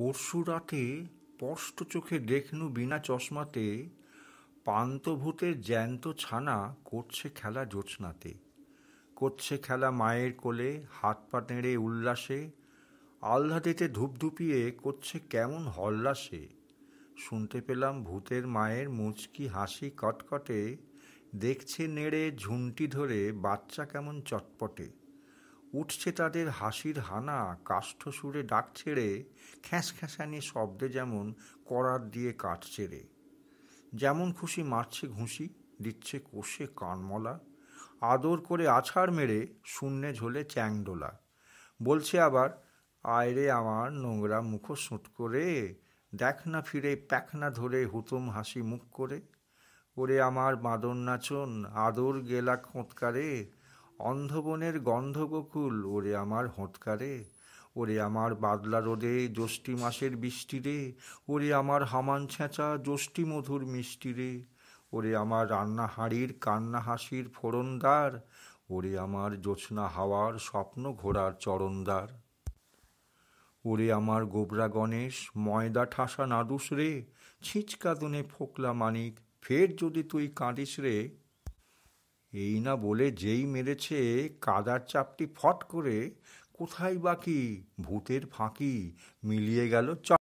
পরশু রাতে স্পষ্ট চোখে দেখনু বিনা চশমাতে পান্তভূতের জ্যান্ত ছানা করছে খেলা জোৎস্নাতে করছে খেলা মায়ের কোলে হাত পা নেড়ে উল্লাসে আহ্লাদেতে ধূপধুপিয়ে করছে কেমন হল্লাসে শুনতে পেলাম ভূতের মায়ের মুচকি হাসি কটকটে দেখছে নেড়ে ঝুনটি ধরে বাচ্চা কেমন চটপটে উঠছে তাদের হাসির হানা কাষ্ঠ সুরে ডাক ছেড়ে খ্যাঁসানি শব্দে যেমন করার দিয়ে কাঠ ছেড়ে যেমন খুশি মারছে ঘুষি দিচ্ছে কোষে কানমলা আদর করে আছাড় মেরে শূন্যে ঝোলে চ্যাংডোলা বলছে আবার আয়রে আমার নোংরা মুখ সুট করে দেখ না ফিরে প্যাখনা ধরে হুতুম হাসি মুখ করে ওরে আমার মাদন নাচন আদর গেলা খোঁতকারে অন্ধবনের গন্ধগোকুল ওরে আমার হোঁতকারে ওরে আমার বাদলা রোদে জ্যোষ্ঠী মাসের বৃষ্টি রে ওরে আমার হামান ছেঁচা জ্যোষ্ঠী মধুর মিষ্টি রে ওরে আমার রান্না হাড়ির কান্না হাসির ফোড়নদার ওরে আমার জোছনা হাওয়ার স্বপ্ন ঘোড়ার চরণদার ওরে আমার গোবরা গণেশ ময়দা ঠাসা নাদুস রে ছিঁচকাদনে ফোকলা মানিক ফের যদি তুই কাঁদিস রে এই না বলে যেই মেরেছে কাদার চাপটি ফট করে কোথায় বাকি ভূতের ফাঁকি মিলিয়ে গেল চ